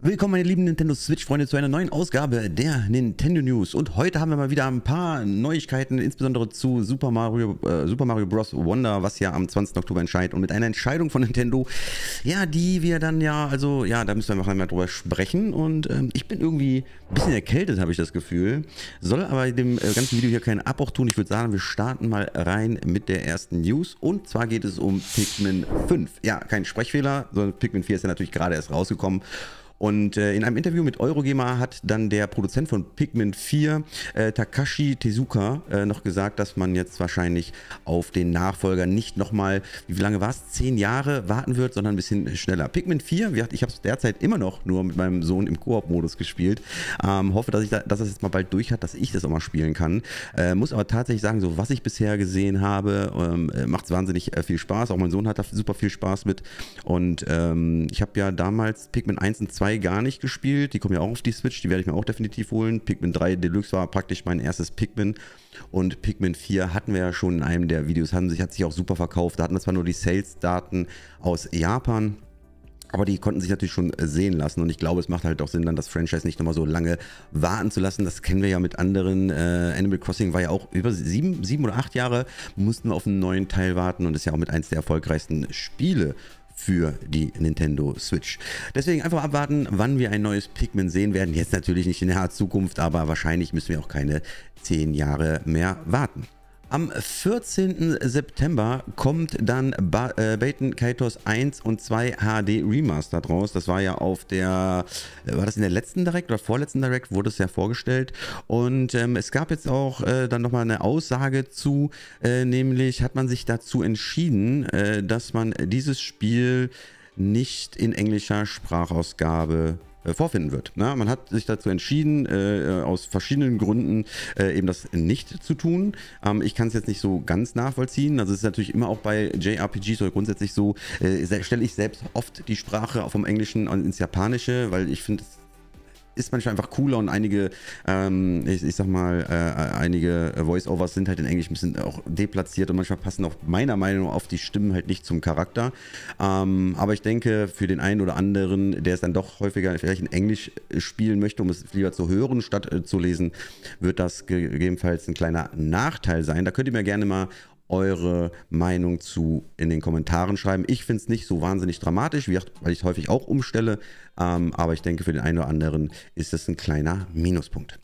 Willkommen meine lieben Nintendo Switch Freunde zu einer neuen Ausgabe der Nintendo News und heute haben wir mal wieder ein paar Neuigkeiten, insbesondere zu Super Mario, äh, Super Mario Bros. Wonder, was ja am 20. Oktober entscheidet und mit einer Entscheidung von Nintendo, ja, die wir dann ja, also ja, da müssen wir noch einmal drüber sprechen und ähm, ich bin irgendwie ein bisschen erkältet, habe ich das Gefühl, soll aber dem äh, ganzen Video hier keinen Abbruch tun, ich würde sagen, wir starten mal rein mit der ersten News und zwar geht es um Pikmin 5, ja, kein Sprechfehler, sondern Pikmin 4 ist ja natürlich gerade erst rausgekommen und äh, in einem Interview mit Eurogema hat dann der Produzent von Pikmin 4, äh, Takashi Tezuka, äh, noch gesagt, dass man jetzt wahrscheinlich auf den Nachfolger nicht nochmal, wie lange war es, zehn Jahre warten wird, sondern ein bisschen schneller. Pikmin 4, ich habe es derzeit immer noch nur mit meinem Sohn im Koop-Modus gespielt. Ähm, hoffe, dass ich da, dass das jetzt mal bald durch hat, dass ich das auch mal spielen kann. Äh, muss aber tatsächlich sagen, so was ich bisher gesehen habe, ähm, äh, macht es wahnsinnig äh, viel Spaß. Auch mein Sohn hat da super viel Spaß mit. Und ähm, ich habe ja damals Pikmin 1 und 2 2 gar nicht gespielt. Die kommen ja auch auf die Switch, die werde ich mir auch definitiv holen. Pikmin 3 Deluxe war praktisch mein erstes Pikmin. Und Pikmin 4 hatten wir ja schon in einem der Videos, haben sich, hat sich auch super verkauft. Da hatten wir zwar nur die Sales-Daten aus Japan, aber die konnten sich natürlich schon äh, sehen lassen und ich glaube, es macht halt auch Sinn, dann das Franchise nicht nochmal so lange warten zu lassen. Das kennen wir ja mit anderen. Äh, Animal Crossing war ja auch über sieben, sieben oder acht Jahre, mussten wir auf einen neuen Teil warten und ist ja auch mit eins der erfolgreichsten Spiele für die Nintendo Switch. Deswegen einfach abwarten, wann wir ein neues Pikmin sehen werden. Jetzt natürlich nicht in naher Zukunft, aber wahrscheinlich müssen wir auch keine 10 Jahre mehr warten. Am 14. September kommt dann ba äh, Baton Kaitos 1 und 2 HD Remastered raus. Das war ja auf der, äh, war das in der letzten Direct oder vorletzten Direct, wurde es ja vorgestellt. Und ähm, es gab jetzt auch äh, dann nochmal eine Aussage zu, äh, nämlich hat man sich dazu entschieden, äh, dass man dieses Spiel nicht in englischer Sprachausgabe äh, vorfinden wird. Na, man hat sich dazu entschieden, äh, aus verschiedenen Gründen äh, eben das nicht zu tun. Ähm, ich kann es jetzt nicht so ganz nachvollziehen. Also es ist natürlich immer auch bei JRPGs oder grundsätzlich so, äh, stelle ich selbst oft die Sprache vom Englischen ins Japanische, weil ich finde, es ist manchmal einfach cooler und einige, ähm, ich, ich, sag mal, äh, einige Voice-Overs sind halt in Englisch ein bisschen auch deplatziert und manchmal passen auch meiner Meinung auf die Stimmen halt nicht zum Charakter. Ähm, aber ich denke, für den einen oder anderen, der es dann doch häufiger vielleicht in Englisch äh, spielen möchte, um es lieber zu hören statt äh, zu lesen, wird das gegebenenfalls ein kleiner Nachteil sein. Da könnt ihr mir gerne mal eure Meinung zu in den Kommentaren schreiben. Ich finde es nicht so wahnsinnig dramatisch, weil ich es häufig auch umstelle. Ähm, aber ich denke, für den einen oder anderen ist das ein kleiner Minuspunkt.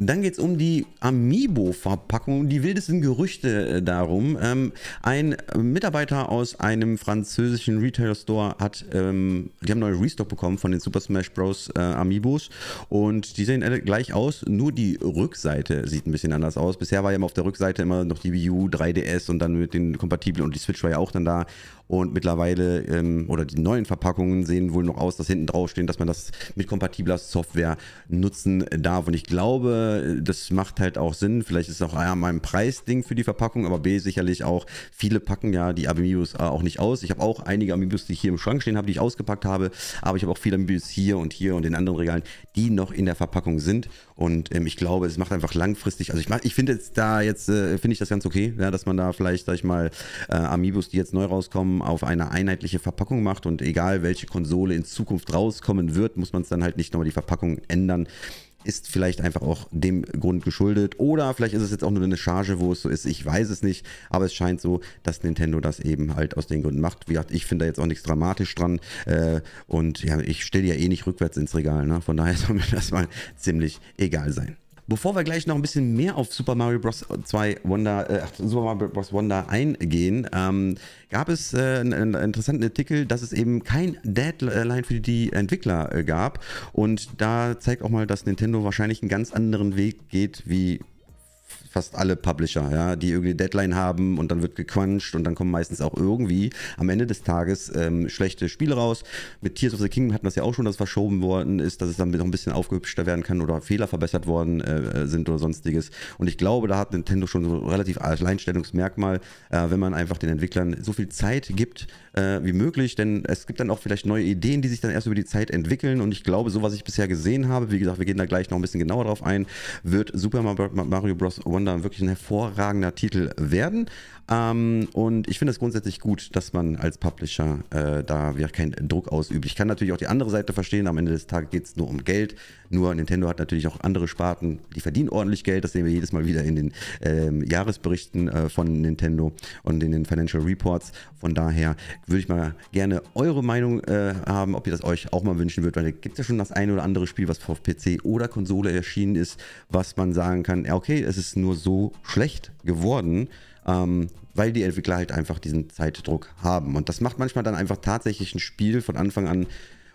Dann geht es um die Amiibo-Verpackung, die wildesten Gerüchte äh, darum. Ähm, ein Mitarbeiter aus einem französischen retailer store hat, ähm, die haben neue Restock bekommen von den Super Smash Bros. Äh, Amiibos und die sehen alle gleich aus, nur die Rückseite sieht ein bisschen anders aus. Bisher war ja immer auf der Rückseite immer noch die Wii U, 3DS und dann mit den kompatiblen und die Switch war ja auch dann da und mittlerweile ähm, oder die neuen Verpackungen sehen wohl noch aus, dass hinten drauf stehen, dass man das mit kompatibler Software nutzen darf und ich glaube, das macht halt auch Sinn. Vielleicht ist es auch ah A, mein Preisding für die Verpackung, aber B, sicherlich auch, viele packen ja die Amiibos A ah, auch nicht aus. Ich habe auch einige Amiibos, die ich hier im Schrank stehen habe, die ich ausgepackt habe, aber ich habe auch viele Amiibos hier und hier und in anderen Regalen, die noch in der Verpackung sind. Und ähm, ich glaube, es macht einfach langfristig, also ich, ich finde jetzt da jetzt, äh, finde ich das ganz okay, ja, dass man da vielleicht, sag ich mal, äh, Amiibos, die jetzt neu rauskommen, auf eine einheitliche Verpackung macht und egal welche Konsole in Zukunft rauskommen wird, muss man es dann halt nicht nochmal die Verpackung ändern ist vielleicht einfach auch dem Grund geschuldet. Oder vielleicht ist es jetzt auch nur eine Charge, wo es so ist. Ich weiß es nicht. Aber es scheint so, dass Nintendo das eben halt aus den Gründen macht. Wie gesagt, ich finde da jetzt auch nichts dramatisch dran. Äh, und ja, ich stelle ja eh nicht rückwärts ins Regal. Ne? Von daher soll mir das mal ziemlich egal sein. Bevor wir gleich noch ein bisschen mehr auf Super Mario Bros. 2 Wonder, äh, Super Mario Bros. Wonder eingehen, ähm, gab es äh, einen, einen, interessanten Artikel, dass es eben kein Deadline für die Entwickler äh, gab. Und da zeigt auch mal, dass Nintendo wahrscheinlich einen ganz anderen Weg geht wie fast alle Publisher, ja, die irgendwie Deadline haben und dann wird gequanscht und dann kommen meistens auch irgendwie am Ende des Tages ähm, schlechte Spiele raus. Mit Tears of the Kingdom hatten wir es ja auch schon, dass es verschoben worden ist, dass es dann noch ein bisschen aufgehübschter werden kann oder Fehler verbessert worden äh, sind oder sonstiges. Und ich glaube, da hat Nintendo schon so relativ Alleinstellungsmerkmal, äh, wenn man einfach den Entwicklern so viel Zeit gibt äh, wie möglich, denn es gibt dann auch vielleicht neue Ideen, die sich dann erst über die Zeit entwickeln. Und ich glaube, so was ich bisher gesehen habe, wie gesagt, wir gehen da gleich noch ein bisschen genauer drauf ein, wird Super Mario Bros. Wonder sondern wirklich ein hervorragender Titel werden. Ähm, und ich finde es grundsätzlich gut, dass man als Publisher äh, da wieder keinen Druck ausübt. Ich kann natürlich auch die andere Seite verstehen. Am Ende des Tages geht es nur um Geld. Nur Nintendo hat natürlich auch andere Sparten, die verdienen ordentlich Geld. Das sehen wir jedes Mal wieder in den ähm, Jahresberichten äh, von Nintendo und in den Financial Reports. Von daher würde ich mal gerne eure Meinung äh, haben, ob ihr das euch auch mal wünschen würdet, weil da gibt es ja schon das ein oder andere Spiel, was auf PC oder Konsole erschienen ist, was man sagen kann, okay, es ist nur nur so schlecht geworden, ähm, weil die Entwickler halt einfach diesen Zeitdruck haben. Und das macht manchmal dann einfach tatsächlich ein Spiel von Anfang an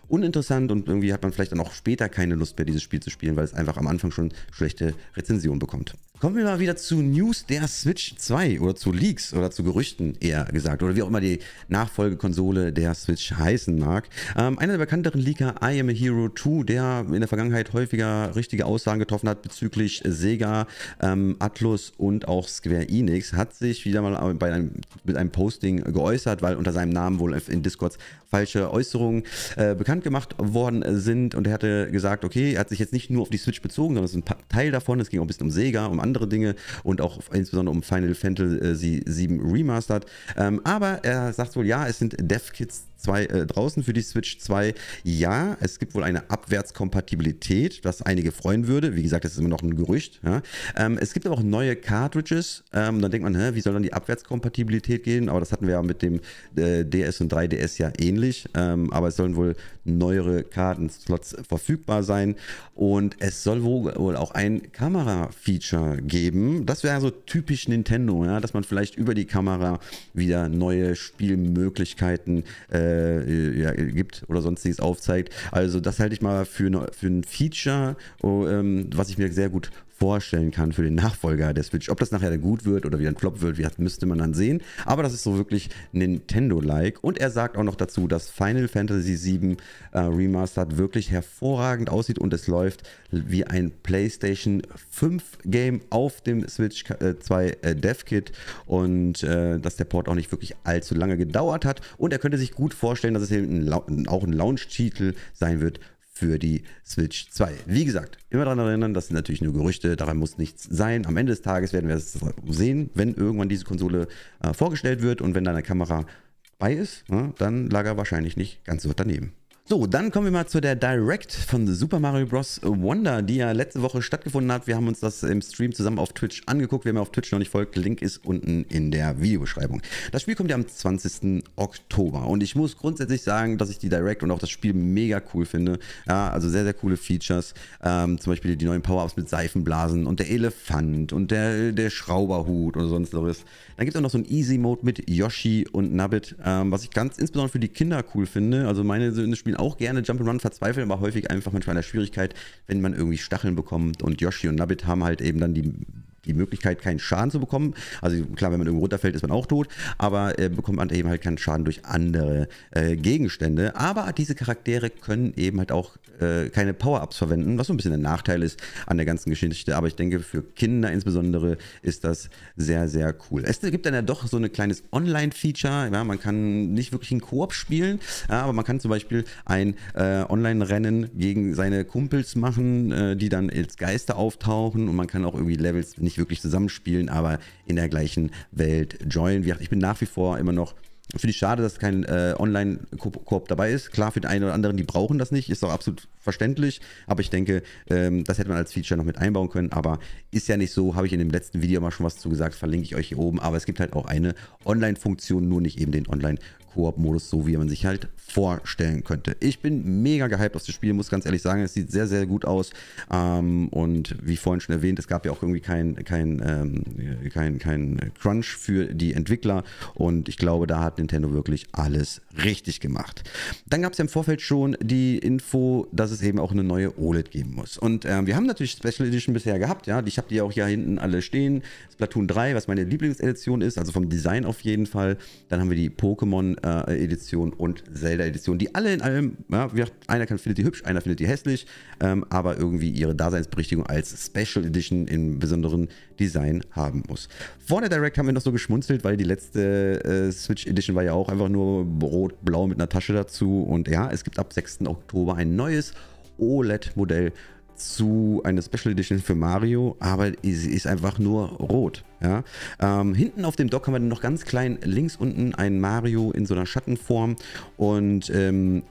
uninteressant und irgendwie hat man vielleicht dann auch später keine Lust mehr, dieses Spiel zu spielen, weil es einfach am Anfang schon schlechte Rezensionen bekommt. Kommen wir mal wieder zu News der Switch 2 oder zu Leaks oder zu Gerüchten eher gesagt oder wie auch immer die Nachfolgekonsole der Switch heißen mag. Ähm, einer der bekannteren Leaker, I Am a Hero 2, der in der Vergangenheit häufiger richtige Aussagen getroffen hat bezüglich Sega, ähm, Atlus und auch Square Enix, hat sich wieder mal einem, mit einem Posting geäußert, weil unter seinem Namen wohl in Discords falsche Äußerungen äh, bekannt bekannt gemacht worden sind. Und er hatte gesagt, okay, er hat sich jetzt nicht nur auf die Switch bezogen, sondern es ist ein Teil davon. Es ging auch ein bisschen um Sega, um andere Dinge und auch insbesondere um Final Fantasy VII äh, Remastered. Ähm, aber er sagt wohl, ja, es sind Dev Kits 2 äh, draußen für die Switch 2. Ja, es gibt wohl eine Abwärtskompatibilität, was einige freuen würde. Wie gesagt, das ist immer noch ein Gerücht. Ja. Ähm, es gibt aber auch neue Cartridges. Ähm, dann denkt man, hä, wie soll dann die Abwärtskompatibilität gehen? Aber das hatten wir ja mit dem äh, DS und 3DS ja ähnlich. Ähm, aber es sollen wohl neuere Kartenslots verfügbar sein. Und es soll wohl, auch ein Kamera-Feature geben. Das wäre so typisch Nintendo, ja, dass man vielleicht über die Kamera wieder neue Spielmöglichkeiten äh, äh, ja, gibt oder sonstiges aufzeigt. Also das halte ich mal für, eine, für ein Feature, oh, ähm, was ich mir sehr gut vorstellen kann für den Nachfolger der Switch. Ob das nachher dann gut wird oder wieder ein Flop wird, wie das müsste man dann sehen. Aber das ist so wirklich Nintendo-like. Und er sagt auch noch dazu, dass Final Fantasy VII äh, Remastered wirklich hervorragend aussieht und es läuft wie ein PlayStation 5 Game auf dem Switch 2 äh, äh, Dev Kit und äh, dass der Port auch nicht wirklich allzu lange gedauert hat. Und er könnte sich gut vorstellen, dass es eben ein, auch ein Launch-Titel sein wird für die Switch 2. Wie gesagt, immer daran erinnern, das sind natürlich nur Gerüchte, daran muss nichts sein. Am Ende des Tages werden wir es sehen, wenn irgendwann diese Konsole äh, vorgestellt wird und wenn da eine Kamera bei ist, ne, dann lag er wahrscheinlich nicht ganz so daneben. So, dann kommen wir mal zu der Direct von Super Mario Bros. Wonder, die ja letzte Woche stattgefunden hat. Wir haben uns das im Stream zusammen auf Twitch angeguckt. Wer mir auf Twitch noch nicht folgt, Link ist unten in der Videobeschreibung. Das Spiel kommt ja am 20. Oktober und ich muss grundsätzlich sagen, dass ich die Direct und auch das Spiel mega cool finde. Ja, also sehr, sehr coole Features. Ähm, zum Beispiel die neuen Power-Ups mit Seifenblasen und der Elefant und der, der Schrauberhut oder sonst was. Dann gibt es auch noch so einen Easy-Mode mit Yoshi und Nabbit, ähm, was ich ganz insbesondere für die Kinder cool finde. Also meine Söhne spielen spielen auch gerne Jump'n'Run, verzweifeln aber häufig einfach manchmal an der Schwierigkeit, wenn man irgendwie Stacheln bekommt. Und Yoshi und Nabbit haben halt eben dann die die Möglichkeit, keinen Schaden zu bekommen. Also klar, wenn man irgendwo runterfällt, ist man auch tot, aber äh, bekommt man eben halt keinen Schaden durch andere äh, Gegenstände. Aber diese Charaktere können eben halt auch äh, keine Power-Ups verwenden, was so ein bisschen ein Nachteil ist an der ganzen Geschichte. Aber ich denke, für Kinder insbesondere ist das sehr, sehr cool. Es gibt dann ja doch so ein kleines Online-Feature. Ja, man kann nicht wirklich einen Koop spielen, ja, aber man kann zum Beispiel ein äh, Online-Rennen gegen seine Kumpels machen, äh, die dann als Geister auftauchen und man kann auch irgendwie Levels nicht nicht wirklich zusammenspielen, aber in der gleichen Welt joinen. Wie gesagt, ich bin nach wie vor immer noch Finde ich schade, dass kein äh, Online-Koop dabei ist. Klar, für den einen oder anderen, die brauchen das nicht, ist auch absolut verständlich. Aber ich denke, ähm, das hätte man als Feature noch mit einbauen können. Aber ist ja nicht so, habe ich in dem letzten Video mal schon was zu gesagt, verlinke ich euch hier oben. Aber es gibt halt auch eine Online-Funktion, nur nicht eben den Online-Koop. Koop-Modus, so wie man sich halt vorstellen könnte. Ich bin mega gehypt auf das Spiel, muss ganz ehrlich sagen. Es sieht sehr, sehr gut aus. Ähm, und wie vorhin schon erwähnt, es gab ja auch irgendwie kein, kein, ähm, kein, kein Crunch für die Entwickler. Und ich glaube, da hat Nintendo wirklich alles richtig gemacht. Dann gab es ja im Vorfeld schon die Info, dass es eben auch eine neue OLED geben muss. Und ähm, wir haben natürlich Special Edition bisher gehabt. Ja, ich habe die auch hier hinten alle stehen. Splatoon 3, was meine Lieblingsedition ist, also vom Design auf jeden Fall. Dann haben wir die Pokémon äh, Edition und Zelda Edition, die alle in allem, ja, wie gesagt, einer kann, findet die hübsch, einer findet die hässlich, ähm, aber irgendwie ihre Daseinsberichtigung als Special Edition im besonderen Design haben muss. Vor der Direct haben wir noch so geschmunzelt, weil die letzte äh, Switch Edition war ja auch einfach nur rot-blau mit einer Tasche dazu und ja, es gibt ab 6. Oktober ein neues OLED-Modell zu einer Special Edition für Mario, aber sie ist einfach nur rot. Ja? Ähm, hinten auf dem Dock haben wir dann noch ganz klein links unten einen Mario in so einer Schattenform und ähm,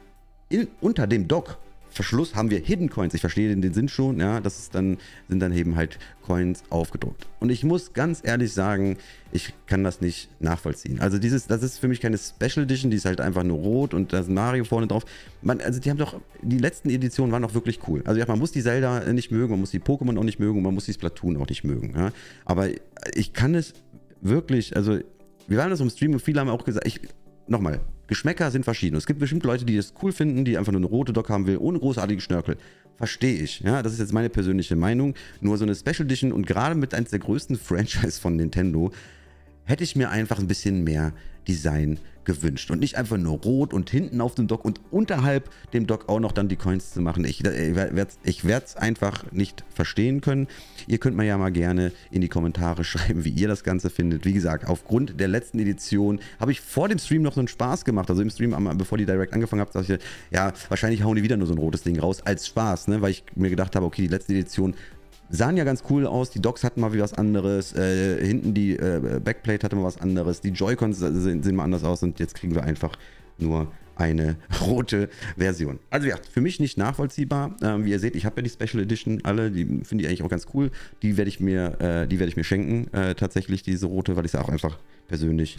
in, unter dem Dock Verschluss haben wir Hidden Coins. Ich verstehe den Sinn schon, ja, das ist dann, sind dann eben halt Coins aufgedruckt. Und ich muss ganz ehrlich sagen, ich kann das nicht nachvollziehen. Also dieses, das ist für mich keine Special Edition, die ist halt einfach nur rot und da ist Mario vorne drauf. Man, also die haben doch, die letzten Editionen waren doch wirklich cool. Also ja, man muss die Zelda nicht mögen, man muss die Pokémon auch nicht mögen und man muss die Splatoon auch nicht mögen. Ja. Aber ich kann es wirklich, also wir waren das im Stream und viele haben auch gesagt, ich, nochmal, Geschmäcker sind verschieden. Es gibt bestimmt Leute, die das cool finden, die einfach nur eine rote Dock haben will, ohne großartige Schnörkel. Verstehe ich. Ja, das ist jetzt meine persönliche Meinung. Nur so eine Special Edition und gerade mit eines der größten Franchise von Nintendo hätte ich mir einfach ein bisschen mehr Design gewünscht und nicht einfach nur rot und hinten auf dem Dock und unterhalb dem Dock auch noch dann die Coins zu machen. Ich, äh, ich werde es einfach nicht verstehen können. Ihr könnt mir ja mal gerne in die Kommentare schreiben, wie ihr das Ganze findet. Wie gesagt, aufgrund der letzten Edition habe ich vor dem Stream noch so einen Spaß gemacht. Also im Stream, bevor die Direct angefangen habt, dachte ich, ja, wahrscheinlich hauen die wieder nur so ein rotes Ding raus als Spaß, ne? weil ich mir gedacht habe, okay, die letzte Edition sahen ja ganz cool aus. Die Docks hatten mal wieder was anderes. Äh, hinten die äh, Backplate hatte mal was anderes. Die Joy-Cons sehen, sehen mal anders aus. Und jetzt kriegen wir einfach nur eine rote Version. Also ja, für mich nicht nachvollziehbar. Ähm, wie ihr seht, ich habe ja die Special Edition alle, die finde ich eigentlich auch ganz cool. Die werde ich mir, äh, die ich mir schenken, äh, tatsächlich diese rote, weil ich sie auch einfach persönlich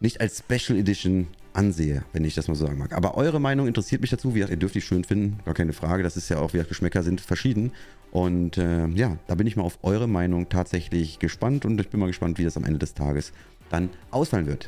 nicht als Special Edition ansehe, wenn ich das mal so sagen mag. Aber eure Meinung interessiert mich dazu. Wie gesagt, ihr dürft die schön finden, gar keine Frage. Das ist ja auch, wie gesagt, Geschmäcker sind verschieden. Und äh, ja, da bin ich mal auf eure Meinung tatsächlich gespannt und ich bin mal gespannt, wie das am Ende des Tages dann ausfallen wird.